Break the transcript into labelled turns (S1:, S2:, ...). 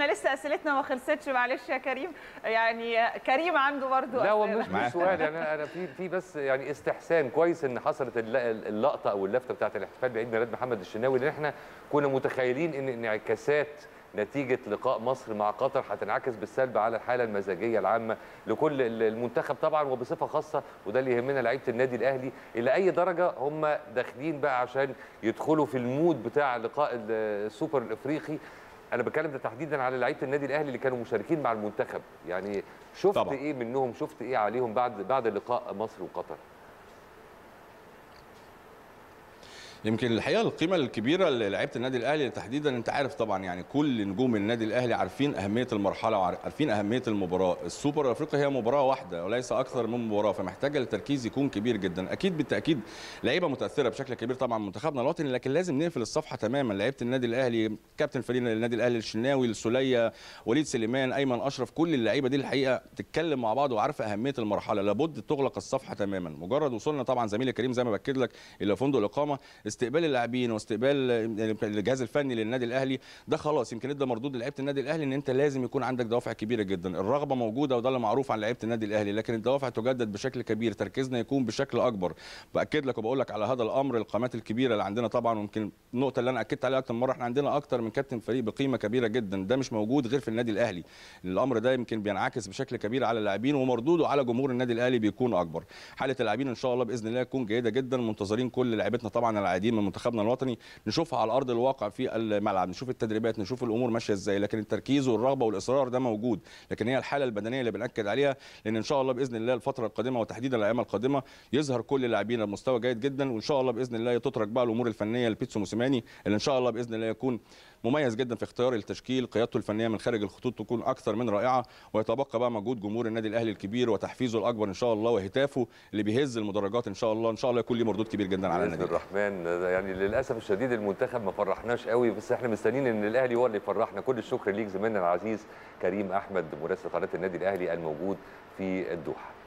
S1: احنا لسه اسئلتنا ما خلصتش معلش يا كريم يعني كريم عنده برضه لا هو مش سؤال يعني انا في في بس يعني استحسان كويس ان حصلت اللقطه او اللفته بتاعه الاحتفال بعيد ميلاد محمد الشناوي لان احنا كنا متخيلين ان انعكاسات نتيجة لقاء مصر مع قطر هتنعكس بالسلب على الحالة المزاجية العامة لكل المنتخب طبعا وبصفة خاصة وده اللي يهمنا لعيبة النادي الأهلي إلى أي درجة هم داخلين بقى عشان يدخلوا في المود بتاع لقاء السوبر الإفريقي انا بتكلم ده تحديدا على لعيبه النادي الاهلي اللي كانوا مشاركين مع المنتخب يعني شفت طبعا. ايه منهم شفت ايه عليهم بعد بعد لقاء مصر وقطر
S2: يمكن الحقيقه القيمه الكبيره للعيبه النادي الاهلي تحديدا انت عارف طبعا يعني كل نجوم النادي الاهلي عارفين اهميه المرحله وعارفين اهميه المباراه السوبر الافريقي هي مباراه واحده وليس اكثر من مباراه فمحتاجه التركيز يكون كبير جدا اكيد بالتاكيد لعيبه متاثره بشكل كبير طبعا منتخبنا الوطني لكن لازم نقفل الصفحه تماما لعيبه النادي الاهلي كابتن فريق النادي الاهلي الشناوي السوليه وليد سليمان ايمن اشرف كل اللعيبه دي الحقيقه بتتكلم مع بعض وعارفه اهميه المرحله لابد تغلق الصفحه تماما مجرد وصلنا طبعا زميلي كريم زي ما باكد لك الى فندق الاقامه استقبال اللاعبين واستقبال يعني الجهاز الفني للنادي الاهلي ده خلاص يمكن ادى مردود لعيبه النادي الاهلي ان انت لازم يكون عندك دوافع كبيره جدا الرغبه موجوده وده اللي معروف عن لعيبه النادي الاهلي لكن الدوافع تجدد بشكل كبير تركيزنا يكون بشكل اكبر باكد لك وبقول لك على هذا الامر القامات الكبيره اللي عندنا طبعا ويمكن النقطه اللي انا اكدت عليها اكتر مره احنا عندنا اكتر من كابتن فريق بقيمه كبيره جدا ده مش موجود غير في النادي الاهلي الامر ده يمكن بينعكس بشكل كبير على اللاعبين ومردوده على جمهور النادي الاهلي بيكون اكبر حاله اللاعبين ان شاء الله باذن الله تكون جيده جدا منتظرين كل لعيبتنا طبعا اللاعبين من منتخبنا الوطني نشوفها على ارض الواقع في الملعب نشوف التدريبات نشوف الامور ماشيه ازاي لكن التركيز والرغبه والاصرار ده موجود لكن هي الحاله البدنيه اللي بناكد عليها لان ان شاء الله باذن الله الفتره القادمه وتحديدا الايام القادمه يظهر كل اللاعبين بمستوى جيد جدا وان شاء الله باذن الله تترك بقى الامور الفنيه لبيتسو موسيماني اللي ان شاء الله باذن الله يكون مميز جدا في اختيار التشكيل قيادته الفنيه من خارج الخطوط تكون اكثر من رائعه ويتبقى بقى مجهود جمهور النادي الاهلي الكبير وتحفيزه الاكبر ان شاء الله وهتافه اللي بيهز المدرجات ان شاء الله ان شاء الله يكون ليه مردود كبير جدا على النادي
S1: الرحمن يعني للاسف الشديد المنتخب ما فرحناش قوي بس احنا مستنيين ان الاهلي هو اللي يفرحنا كل الشكر ليك زميلنا العزيز كريم احمد مراسل قناه النادي الاهلي الموجود في الدوحه